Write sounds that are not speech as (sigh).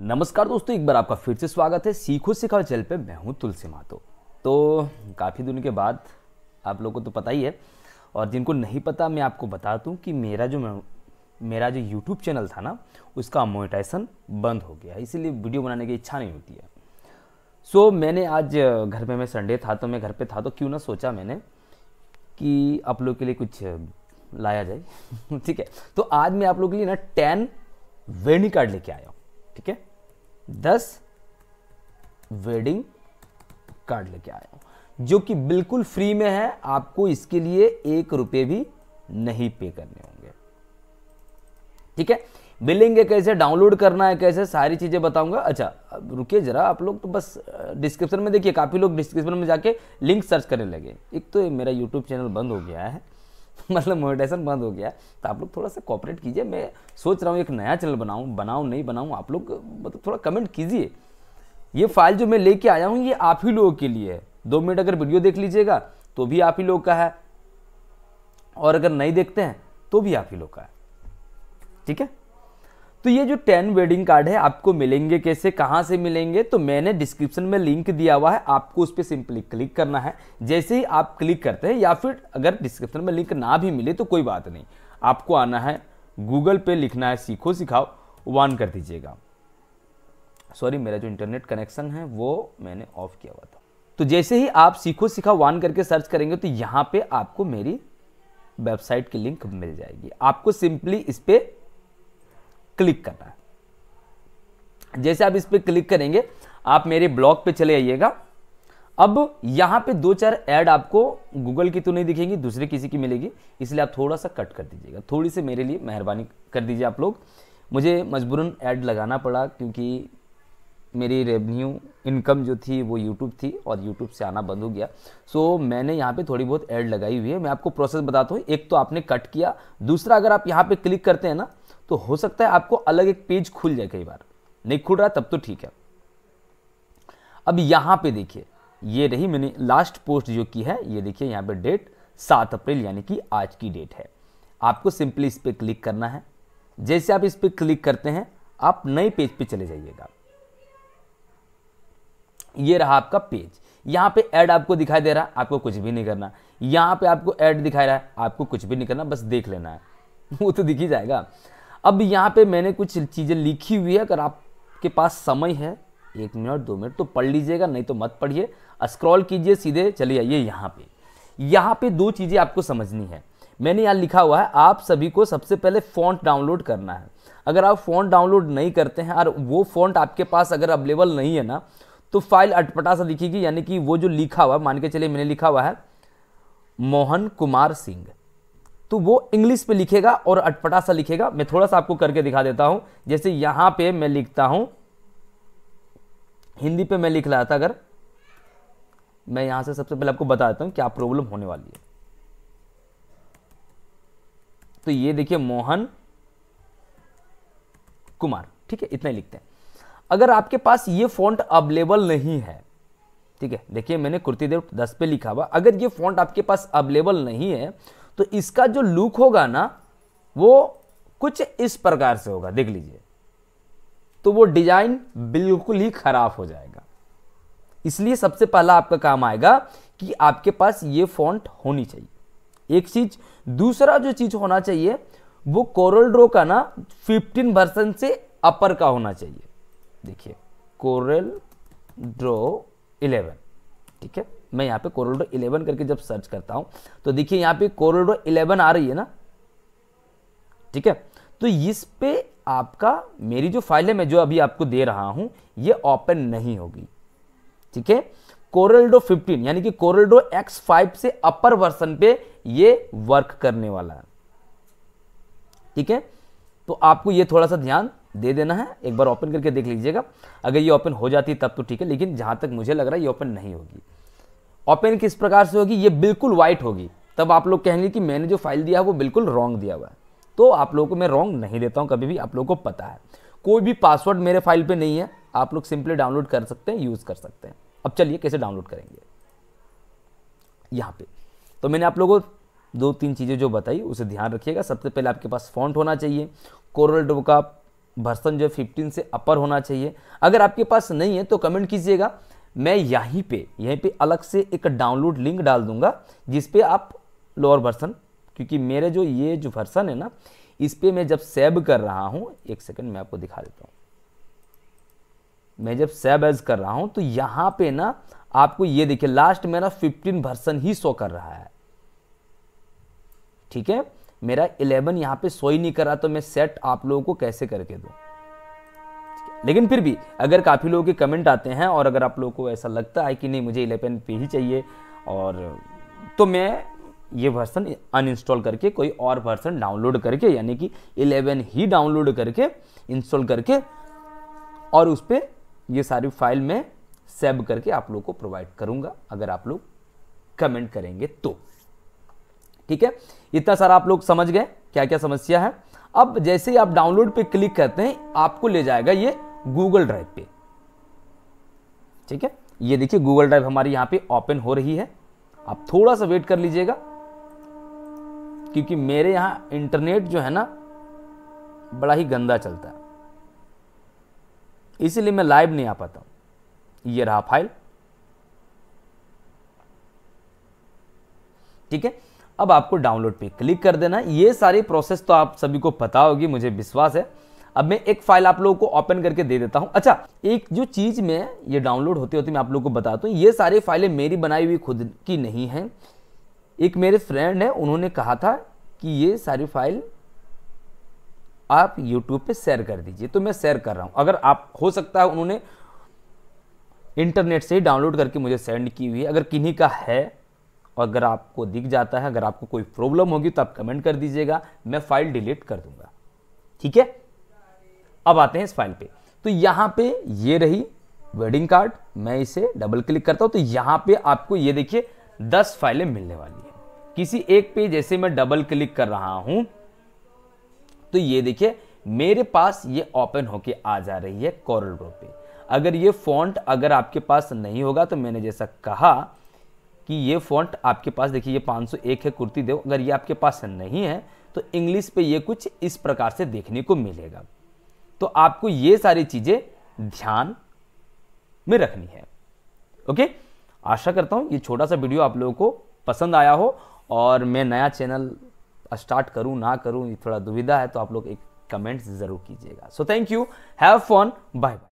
नमस्कार दोस्तों एक बार आपका फिर से स्वागत है सीखो सिखाओ चैनल पे मैं हूँ तुलसी मातो तो काफ़ी दिन के बाद आप लोगों को तो पता ही है और जिनको नहीं पता मैं आपको बता दूँ कि मेरा जो मेरा जो यूट्यूब चैनल था ना उसका मोनेटाइजेशन बंद हो गया इसीलिए वीडियो बनाने की इच्छा नहीं होती है सो so, मैंने आज घर में मैं संडे था तो मैं घर पर था तो क्यों ना सोचा मैंने कि आप लोग के लिए कुछ लाया जाए (laughs) ठीक है तो आज मैं आप लोग के लिए ना टेन वेनी कार्ड लेके आया हूँ ठीक है दस वेडिंग कार्ड लेके आया हूं जो कि बिल्कुल फ्री में है आपको इसके लिए एक रुपये भी नहीं पे करने होंगे ठीक है बिलिंग है कैसे डाउनलोड करना है कैसे सारी चीज़ें बताऊंगा अच्छा रुकिए जरा आप लोग तो बस डिस्क्रिप्शन में देखिए काफ़ी लोग डिस्क्रिप्शन में जाके लिंक सर्च करने लगे एक तो मेरा यूट्यूब चैनल बंद हो गया है (laughs) मतलब मोनेटाइजेशन बंद हो गया तो आप लोग थोड़ा सा कॉपरेट कीजिए मैं सोच रहा हूँ एक नया चैनल बनाऊँ बनाऊँ नहीं बनाऊँ आप लोग मतलब थोड़ा कमेंट कीजिए ये फाइल जो मैं लेके आया हूँ ये आप ही लोगों के लिए है दो मिनट अगर वीडियो देख लीजिएगा तो भी आप ही लोग का है और अगर नहीं देखते हैं तो भी आप ही लोग का है ठीक है तो ये जो टेन वेडिंग कार्ड है आपको मिलेंगे कैसे कहाँ से मिलेंगे तो मैंने डिस्क्रिप्शन में लिंक दिया हुआ है आपको उस पर सिंपली क्लिक करना है जैसे ही आप क्लिक करते हैं या फिर अगर डिस्क्रिप्शन में लिंक ना भी मिले तो कोई बात नहीं आपको आना है गूगल पे लिखना है सीखो सिखाओ वन कर दीजिएगा सॉरी मेरा जो इंटरनेट कनेक्शन है वो मैंने ऑफ किया हुआ था तो जैसे ही आप सीखो सिखाओ वन करके सर्च करेंगे तो यहाँ पे आपको मेरी वेबसाइट की लिंक मिल जाएगी आपको सिंपली इस पर क्लिक करना है जैसे आप इस पर क्लिक करेंगे आप मेरे ब्लॉग पे चले आइएगा अब यहां पे दो चार ऐड आपको गूगल की तो नहीं दिखेंगी दूसरे किसी की मिलेगी इसलिए आप थोड़ा सा कट कर दीजिएगा थोड़ी सी मेरे लिए मेहरबानी कर दीजिए आप लोग मुझे मजबूरन ऐड लगाना पड़ा क्योंकि मेरी रेवेन्यू इनकम जो थी वो यूट्यूब थी और यूट्यूब से आना बंद हो गया सो so, मैंने यहाँ पे थोड़ी बहुत ऐड लगाई हुई है मैं आपको प्रोसेस बताता हूँ एक तो आपने कट किया दूसरा अगर आप यहाँ पे क्लिक करते हैं ना तो हो सकता है आपको अलग एक पेज खुल जाए कई बार नहीं खुल रहा तब तो ठीक है अब यहाँ पे देखिए ये रही मैंने लास्ट पोस्ट जो की है ये देखिए यहाँ पे डेट सात अप्रैल यानी कि आज की डेट है आपको सिंपली इस पर क्लिक करना है जैसे आप इस पर क्लिक करते हैं आप नए पेज पे चले जाइएगा ये रहा आपका पेज यहाँ पे ऐड आपको दिखाई दे रहा है आपको कुछ भी नहीं करना यहाँ पे आपको ऐड दिखाई रहा है आपको कुछ भी नहीं करना बस देख लेना है (laughs) वो तो दिख ही जाएगा अब यहाँ पे मैंने कुछ चीज़ें लिखी हुई है अगर आपके पास समय है एक मिनट दो मिनट तो पढ़ लीजिएगा नहीं तो मत पढ़िए स्क्रॉल कीजिए सीधे चले आइए यहाँ पे यहाँ पे दो चीज़ें आपको समझनी है मैंने यहाँ लिखा हुआ है आप सभी को सबसे पहले फ़ॉन्ट डाउनलोड करना है अगर आप फ़ॉन्ट डाउनलोड नहीं करते हैं और वो फ़ॉन्ट आपके पास अगर अवेलेबल नहीं है ना तो फाइल अटपटा सा दिखेगी यानी कि वो जो लिखा हुआ मान के चलिए मैंने लिखा हुआ है मोहन कुमार सिंह तो वो इंग्लिश पे लिखेगा और अटपटा सा लिखेगा मैं थोड़ा सा आपको करके दिखा देता हूं जैसे यहां पे मैं लिखता हूं हिंदी पे मैं लिख रहा था अगर मैं यहां से सबसे पहले आपको बता देता हूं क्या प्रॉब्लम होने वाली है तो ये देखिए मोहन कुमार ठीक है इतना ही लिखते हैं अगर आपके पास ये फॉन्ट अवेलेबल नहीं है ठीक है देखिए मैंने कुर्ती देव दस पे लिखा हुआ अगर ये फॉन्ट आपके पास अवेलेबल नहीं है तो इसका जो लुक होगा ना वो कुछ इस प्रकार से होगा देख लीजिए तो वो डिजाइन बिल्कुल ही खराब हो जाएगा इसलिए सबसे पहला आपका काम आएगा कि आपके पास ये फॉन्ट होनी चाहिए एक चीज दूसरा जो चीज होना चाहिए वो कोरल ड्रो का ना 15 परसेंट से अपर का होना चाहिए देखिए कोरल ड्रो 11 ठीक है मैं यहाँ पे कोरल ड्रो 11 करके जब सर्च करता हूँ तो देखिए यहाँ पे कोरल ड्रो 11 आ रही है ना ठीक है तो इस पे आपका मेरी जो फाइल है मैं जो अभी आपको दे रहा हूँ ये ओपन नहीं होगी ठीक है कोरल ड्रो 15 यानी कि कोरल ड्रो एक्स फाइव से अपर वर्सन पे ये वर्क करने वाला है ठीक है तो आपको ये थोड़ा सा ध्यान दे देना है एक बार ओपन करके देख लीजिएगा अगर ये ओपन हो जाती तब तो ठीक है लेकिन जहाँ तक मुझे लग रहा है ये ओपन नहीं होगी ओपन किस प्रकार से होगी ये बिल्कुल वाइट होगी तब आप लोग कहेंगे कि मैंने जो फाइल दिया है वो बिल्कुल रॉन्ग दिया हुआ है तो आप लोगों को मैं रॉन्ग नहीं देता हूँ कभी भी आप लोगों को पता है कोई भी पासवर्ड मेरे फाइल पर नहीं है आप लोग सिंपली डाउनलोड कर सकते हैं यूज़ कर सकते हैं अब चलिए कैसे डाउनलोड करेंगे यहाँ पर तो मैंने आप लोगों को दो तीन चीज़ें जो बताई उसे ध्यान रखिएगा सबसे पहले आपके पास फॉन्ट होना चाहिए कोरल ड्रो का भर्सन जो है फिफ्टीन से अपर होना चाहिए अगर आपके पास नहीं है तो कमेंट कीजिएगा मैं यहीं पे यहीं पे अलग से एक डाउनलोड लिंक डाल दूंगा जिस पे आप लोअर वर्सन क्योंकि मेरे जो ये जो वर्सन है ना इस पे मैं जब सेव कर रहा हूँ एक सेकेंड मैं आपको दिखा देता हूँ मैं जब सेव एज कर रहा हूँ तो यहाँ पे ना आपको ये देखिए लास्ट मेरा 15 वर्सन ही शो कर रहा है ठीक है मेरा इलेवन यहाँ पे सोई नहीं करा तो मैं सेट आप लोगों को कैसे करके दूँ लेकिन फिर भी अगर काफ़ी लोगों के कमेंट आते हैं और अगर आप लोगों को ऐसा लगता है कि नहीं मुझे इलेवन पे ही चाहिए और तो मैं ये वर्सन अनइंस्टॉल करके कोई और वर्सन डाउनलोड करके यानी कि इलेवन ही डाउनलोड करके इंस्टॉल करके और उस पर ये सारी फाइल में सेव करके आप लोग को प्रोवाइड करूँगा अगर आप लोग कमेंट करेंगे तो ठीक है इतना सारा आप लोग समझ गए क्या क्या समस्या है अब जैसे ही आप डाउनलोड पे क्लिक करते हैं आपको ले जाएगा ये गूगल ड्राइव पे ठीक है ये देखिए गूगल ड्राइव हमारी यहां पे ओपन हो रही है आप थोड़ा सा वेट कर लीजिएगा क्योंकि मेरे यहां इंटरनेट जो है ना बड़ा ही गंदा चलता है इसीलिए मैं लाइव नहीं आ पाता हूं ये रहा फाइल ठीक है अब आपको डाउनलोड पे क्लिक कर देना ये सारी प्रोसेस तो आप सभी को पता होगी मुझे विश्वास है अब मैं एक फाइल आप लोगों को ओपन करके दे देता हूँ अच्छा एक जो चीज़ में ये डाउनलोड होते होते मैं आप लोगों को बताता हूँ ये सारी फाइलें मेरी बनाई हुई खुद की नहीं हैं एक मेरे फ्रेंड है उन्होंने कहा था कि ये सारी फाइल आप यूट्यूब पे शेयर कर दीजिए तो मैं शेयर कर रहा हूँ अगर आप हो सकता है उन्होंने इंटरनेट से ही डाउनलोड करके मुझे सेंड की हुई है अगर किन्हीं का है और अगर आपको दिख जाता है अगर आपको कोई प्रॉब्लम होगी तो आप कमेंट कर दीजिएगा मैं फाइल डिलीट कर दूंगा ठीक है अब आते हैं इस फाइल पे तो यहां पे ये रही वेडिंग कार्ड मैं इसे डबल क्लिक करता हूं तो यहां पे आपको ये देखिए दस फाइलें मिलने वाली है किसी एक पे जैसे मैं डबल क्लिक कर रहा हूं तो ये देखिए मेरे पास ये ओपन होके आ जा रही है कॉरल ड्रॉ पे अगर ये फॉन्ट अगर आपके पास नहीं होगा तो मैंने जैसा कहा कि ये फॉन्ट आपके पास देखिए ये 501 है कुर्ती देव अगर ये आपके पास नहीं है तो इंग्लिश पे ये कुछ इस प्रकार से देखने को मिलेगा तो आपको ये सारी चीज़ें ध्यान में रखनी है ओके आशा करता हूँ ये छोटा सा वीडियो आप लोगों को पसंद आया हो और मैं नया चैनल स्टार्ट करूँ ना करूँ ये थोड़ा दुविधा है तो आप लोग एक कमेंट ज़रूर कीजिएगा so thank you have fun bye bye